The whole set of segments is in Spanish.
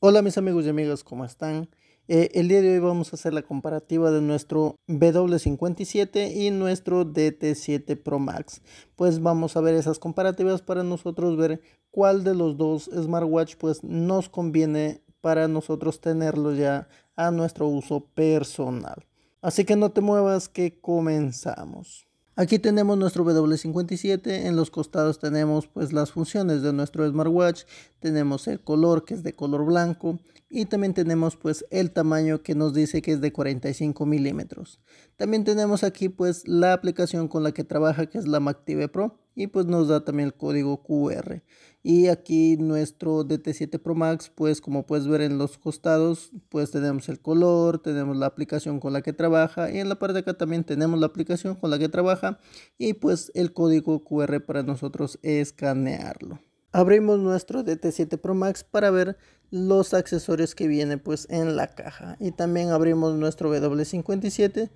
Hola mis amigos y amigas, ¿cómo están? Eh, el día de hoy vamos a hacer la comparativa de nuestro W57 y nuestro DT7 Pro Max. Pues vamos a ver esas comparativas para nosotros ver cuál de los dos smartwatch pues nos conviene para nosotros tenerlo ya a nuestro uso personal. Así que no te muevas que comenzamos. Aquí tenemos nuestro W57, en los costados tenemos pues las funciones de nuestro smartwatch, tenemos el color que es de color blanco y también tenemos pues el tamaño que nos dice que es de 45 milímetros. También tenemos aquí pues la aplicación con la que trabaja que es la TV Pro y pues nos da también el código QR. Y aquí nuestro DT7 Pro Max, pues como puedes ver en los costados, pues tenemos el color, tenemos la aplicación con la que trabaja y en la parte de acá también tenemos la aplicación con la que trabaja y pues el código QR para nosotros escanearlo. Abrimos nuestro DT7 Pro Max para ver los accesorios que viene pues en la caja y también abrimos nuestro W57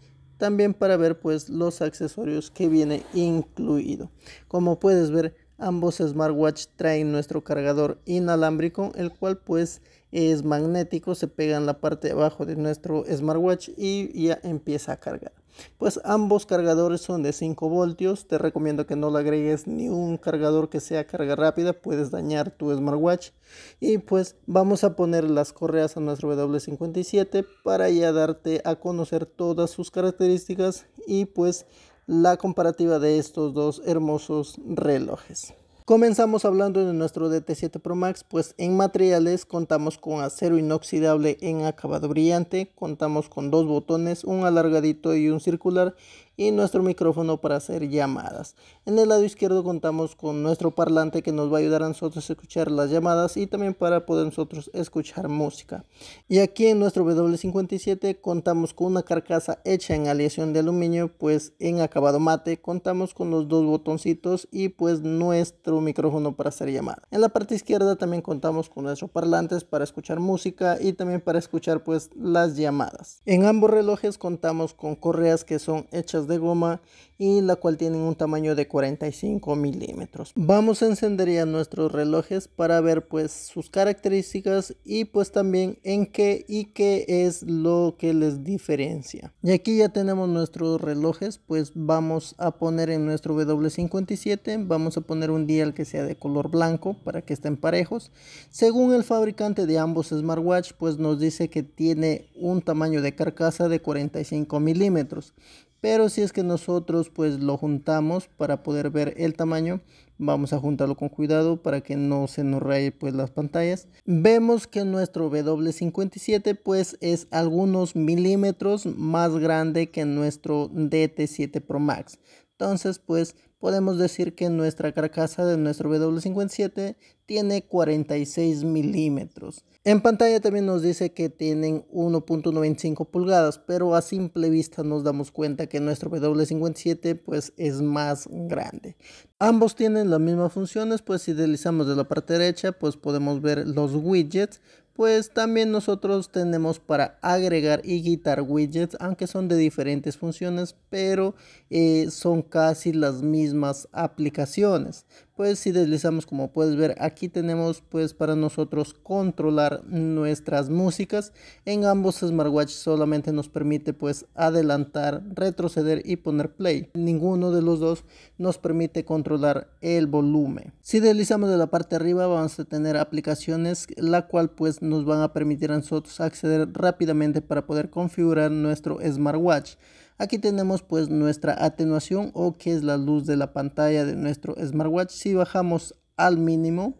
también para ver pues los accesorios que viene incluido. Como puedes ver, ambos smartwatch traen nuestro cargador inalámbrico, el cual pues es magnético, se pega en la parte de abajo de nuestro smartwatch y ya empieza a cargar pues ambos cargadores son de 5 voltios te recomiendo que no le agregues ni un cargador que sea carga rápida puedes dañar tu smartwatch y pues vamos a poner las correas a nuestro W57 para ya darte a conocer todas sus características y pues la comparativa de estos dos hermosos relojes Comenzamos hablando de nuestro DT7 Pro Max, pues en materiales contamos con acero inoxidable en acabado brillante, contamos con dos botones, un alargadito y un circular y nuestro micrófono para hacer llamadas. En el lado izquierdo contamos con nuestro parlante que nos va a ayudar a nosotros a escuchar las llamadas y también para poder nosotros escuchar música. Y aquí en nuestro W57 contamos con una carcasa hecha en aleación de aluminio, pues en acabado mate contamos con los dos botoncitos y pues nuestro micrófono para hacer llamadas. En la parte izquierda también contamos con nuestro parlantes para escuchar música y también para escuchar pues las llamadas. En ambos relojes contamos con correas que son hechas de goma y la cual tienen un tamaño de 45 milímetros. Vamos a encender ya nuestros relojes para ver pues sus características y pues también en qué y qué es lo que les diferencia. Y aquí ya tenemos nuestros relojes, pues vamos a poner en nuestro W57, vamos a poner un dial que sea de color blanco para que estén parejos. Según el fabricante de ambos smartwatch, pues nos dice que tiene un tamaño de carcasa de 45 milímetros pero si es que nosotros pues lo juntamos para poder ver el tamaño vamos a juntarlo con cuidado para que no se nos raye pues las pantallas vemos que nuestro W57 pues es algunos milímetros más grande que nuestro DT7 Pro Max entonces pues podemos decir que nuestra carcasa de nuestro W57 tiene 46 milímetros. En pantalla también nos dice que tienen 1.95 pulgadas, pero a simple vista nos damos cuenta que nuestro W57 pues es más grande. Ambos tienen las mismas funciones, pues si deslizamos de la parte derecha pues podemos ver los widgets, pues también nosotros tenemos para agregar y quitar widgets, aunque son de diferentes funciones, pero eh, son casi las mismas aplicaciones pues si deslizamos como puedes ver aquí tenemos pues para nosotros controlar nuestras músicas en ambos smartwatch solamente nos permite pues adelantar retroceder y poner play ninguno de los dos nos permite controlar el volumen si deslizamos de la parte de arriba vamos a tener aplicaciones la cual pues nos van a permitir a nosotros acceder rápidamente para poder configurar nuestro smartwatch Aquí tenemos pues nuestra atenuación o que es la luz de la pantalla de nuestro smartwatch. Si bajamos al mínimo,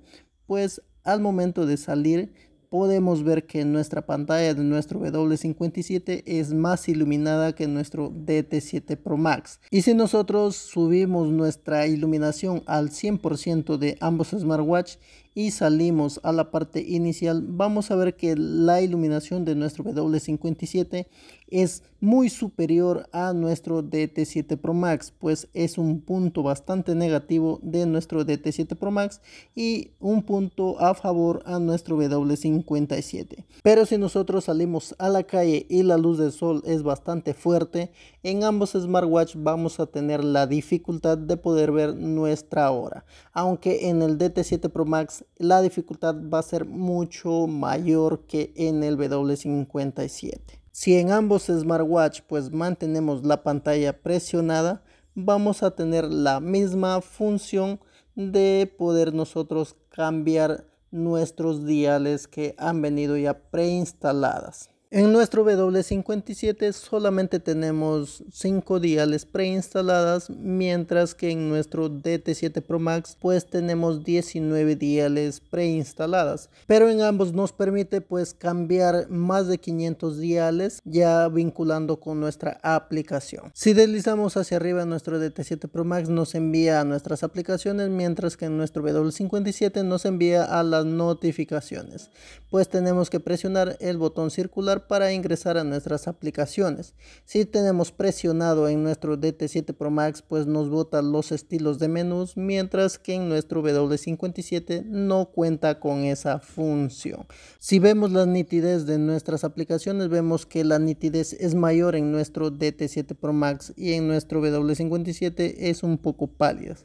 pues al momento de salir podemos ver que nuestra pantalla de nuestro W57 es más iluminada que nuestro DT7 Pro Max. Y si nosotros subimos nuestra iluminación al 100% de ambos smartwatch y salimos a la parte inicial, vamos a ver que la iluminación de nuestro W57 es muy superior a nuestro DT7 Pro Max, pues es un punto bastante negativo de nuestro DT7 Pro Max y un punto a favor a nuestro W57. Pero si nosotros salimos a la calle y la luz del sol es bastante fuerte, en ambos smartwatch vamos a tener la dificultad de poder ver nuestra hora. Aunque en el DT7 Pro Max la dificultad va a ser mucho mayor que en el W57. Si en ambos smartwatch pues mantenemos la pantalla presionada, vamos a tener la misma función de poder nosotros cambiar nuestros diales que han venido ya preinstaladas. En nuestro W57 solamente tenemos 5 diales preinstaladas, mientras que en nuestro DT7 Pro Max pues tenemos 19 diales preinstaladas. Pero en ambos nos permite pues cambiar más de 500 diales ya vinculando con nuestra aplicación. Si deslizamos hacia arriba nuestro DT7 Pro Max nos envía a nuestras aplicaciones, mientras que en nuestro W57 nos envía a las notificaciones. Pues tenemos que presionar el botón circular para ingresar a nuestras aplicaciones. Si tenemos presionado en nuestro DT7 Pro Max, pues nos bota los estilos de menús, mientras que en nuestro W57 no cuenta con esa función. Si vemos la nitidez de nuestras aplicaciones, vemos que la nitidez es mayor en nuestro DT7 Pro Max y en nuestro W57 es un poco pálida.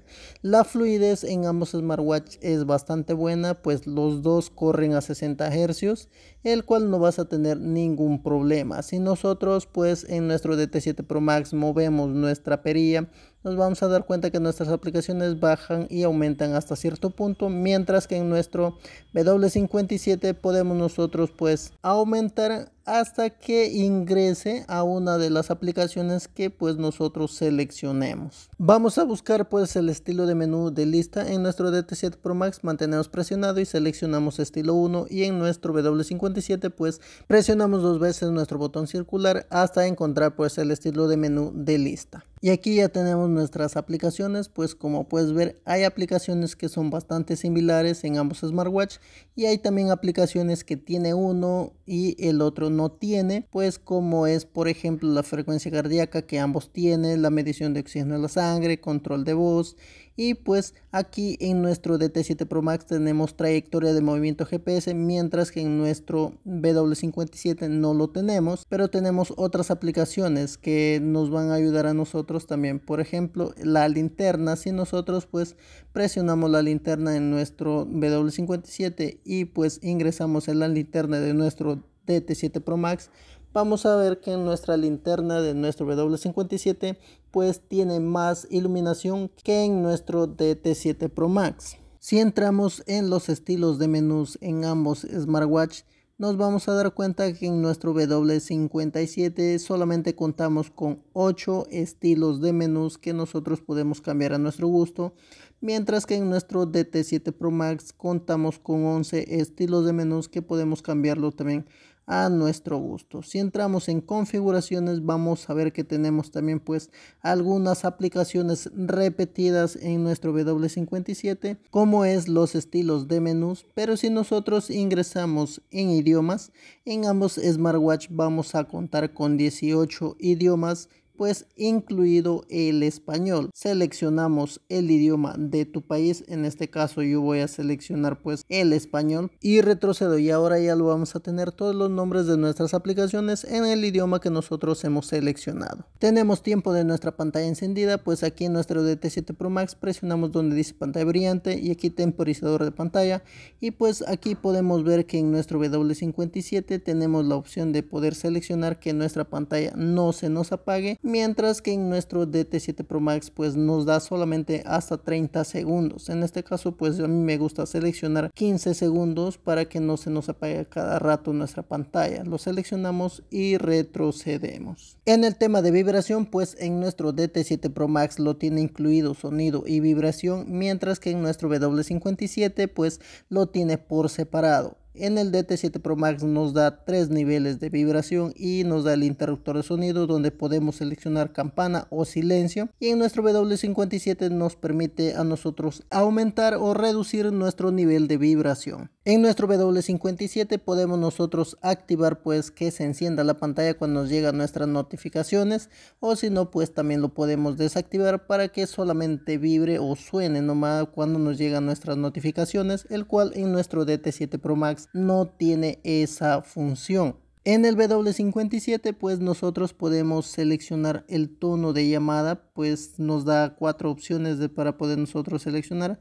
La fluidez en ambos smartwatch es bastante buena, pues los dos corren a 60 Hz, el cual no vas a tener ni ningún problema. Si nosotros pues en nuestro DT7 Pro Max movemos nuestra perilla, nos vamos a dar cuenta que nuestras aplicaciones bajan y aumentan hasta cierto punto, mientras que en nuestro W57 podemos nosotros pues aumentar hasta que ingrese a una de las aplicaciones que pues nosotros seleccionemos. Vamos a buscar pues el estilo de menú de lista en nuestro DT7 Pro Max, mantenemos presionado y seleccionamos estilo 1 y en nuestro W57 pues presionamos dos veces nuestro botón circular hasta encontrar pues el estilo de menú de lista. Y aquí ya tenemos nuestras aplicaciones, pues como puedes ver hay aplicaciones que son bastante similares en ambos smartwatch y hay también aplicaciones que tiene uno y el otro no no tiene, pues como es por ejemplo la frecuencia cardíaca que ambos tienen, la medición de oxígeno en la sangre, control de voz y pues aquí en nuestro DT7 Pro Max tenemos trayectoria de movimiento GPS, mientras que en nuestro BW57 no lo tenemos, pero tenemos otras aplicaciones que nos van a ayudar a nosotros también. Por ejemplo, la linterna, si nosotros pues presionamos la linterna en nuestro BW57 y pues ingresamos en la linterna de nuestro DT7 Pro Max, vamos a ver que nuestra linterna de nuestro W57 pues tiene más iluminación que en nuestro DT7 Pro Max. Si entramos en los estilos de menús en ambos smartwatch, nos vamos a dar cuenta que en nuestro W57 solamente contamos con 8 estilos de menús que nosotros podemos cambiar a nuestro gusto, mientras que en nuestro DT7 Pro Max contamos con 11 estilos de menús que podemos cambiarlo también a nuestro gusto. Si entramos en configuraciones vamos a ver que tenemos también pues algunas aplicaciones repetidas en nuestro W57 como es los estilos de menús pero si nosotros ingresamos en idiomas en ambos smartwatch vamos a contar con 18 idiomas pues incluido el español. Seleccionamos el idioma de tu país, en este caso yo voy a seleccionar pues el español y retrocedo y ahora ya lo vamos a tener todos los nombres de nuestras aplicaciones en el idioma que nosotros hemos seleccionado. Tenemos tiempo de nuestra pantalla encendida, pues aquí en nuestro DT7 Pro Max presionamos donde dice pantalla brillante y aquí temporizador de pantalla y pues aquí podemos ver que en nuestro W57 tenemos la opción de poder seleccionar que nuestra pantalla no se nos apague mientras que en nuestro DT7 Pro Max pues nos da solamente hasta 30 segundos. En este caso pues a mí me gusta seleccionar 15 segundos para que no se nos apague cada rato nuestra pantalla. Lo seleccionamos y retrocedemos. En el tema de vibración pues en nuestro DT7 Pro Max lo tiene incluido sonido y vibración mientras que en nuestro W57 pues lo tiene por separado. En el DT7 Pro Max nos da tres niveles de vibración y nos da el interruptor de sonido donde podemos seleccionar campana o silencio. Y en nuestro W57 nos permite a nosotros aumentar o reducir nuestro nivel de vibración. En nuestro W57 podemos nosotros activar pues que se encienda la pantalla cuando nos llegan nuestras notificaciones o si no pues también lo podemos desactivar para que solamente vibre o suene nomás cuando nos llegan nuestras notificaciones el cual en nuestro DT7 Pro Max no tiene esa función. En el W57 pues nosotros podemos seleccionar el tono de llamada, pues nos da cuatro opciones para poder nosotros seleccionar,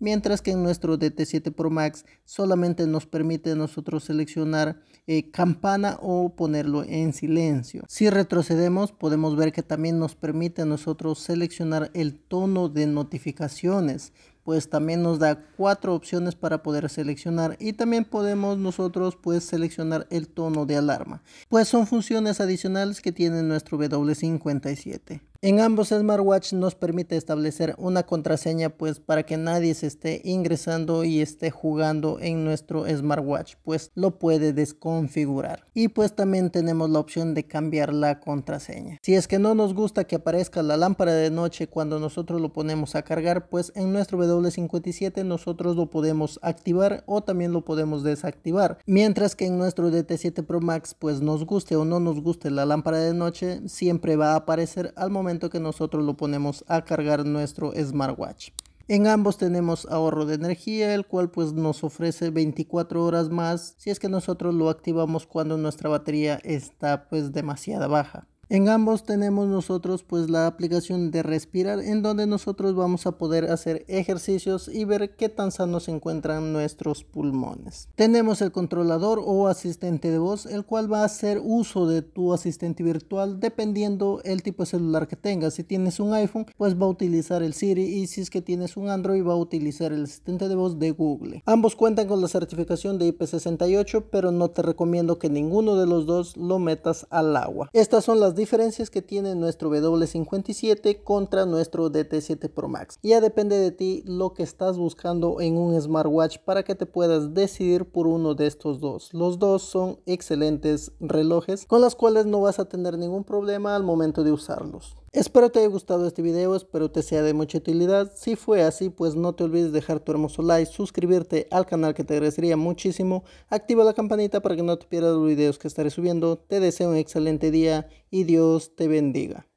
mientras que en nuestro DT7 Pro Max solamente nos permite nosotros seleccionar eh, campana o ponerlo en silencio. Si retrocedemos podemos ver que también nos permite a nosotros seleccionar el tono de notificaciones pues también nos da cuatro opciones para poder seleccionar y también podemos nosotros pues seleccionar el tono de alarma pues son funciones adicionales que tiene nuestro W57 en ambos smartwatch nos permite establecer una contraseña pues para que nadie se esté ingresando y esté jugando en nuestro smartwatch pues lo puede desconfigurar y pues también tenemos la opción de cambiar la contraseña. Si es que no nos gusta que aparezca la lámpara de noche cuando nosotros lo ponemos a cargar pues en nuestro W57 nosotros lo podemos activar o también lo podemos desactivar mientras que en nuestro DT7 Pro Max pues nos guste o no nos guste la lámpara de noche siempre va a aparecer al momento que nosotros lo ponemos a cargar nuestro smartwatch. En ambos tenemos ahorro de energía, el cual pues nos ofrece 24 horas más si es que nosotros lo activamos cuando nuestra batería está pues demasiado baja. En ambos tenemos nosotros pues la aplicación de respirar en donde nosotros vamos a poder hacer ejercicios y ver qué tan sanos se encuentran nuestros pulmones. Tenemos el controlador o asistente de voz el cual va a hacer uso de tu asistente virtual dependiendo el tipo de celular que tengas. Si tienes un iPhone pues va a utilizar el Siri y si es que tienes un Android va a utilizar el asistente de voz de Google. Ambos cuentan con la certificación de IP68 pero no te recomiendo que ninguno de los dos lo metas al agua. Estas son las diferencias que tiene nuestro W57 contra nuestro DT7 Pro Max. Ya depende de ti lo que estás buscando en un smartwatch para que te puedas decidir por uno de estos dos. Los dos son excelentes relojes con los cuales no vas a tener ningún problema al momento de usarlos. Espero te haya gustado este video, espero te sea de mucha utilidad. Si fue así, pues no te olvides dejar tu hermoso like, suscribirte al canal que te agradecería muchísimo, activa la campanita para que no te pierdas los videos que estaré subiendo. Te deseo un excelente día y Dios te bendiga.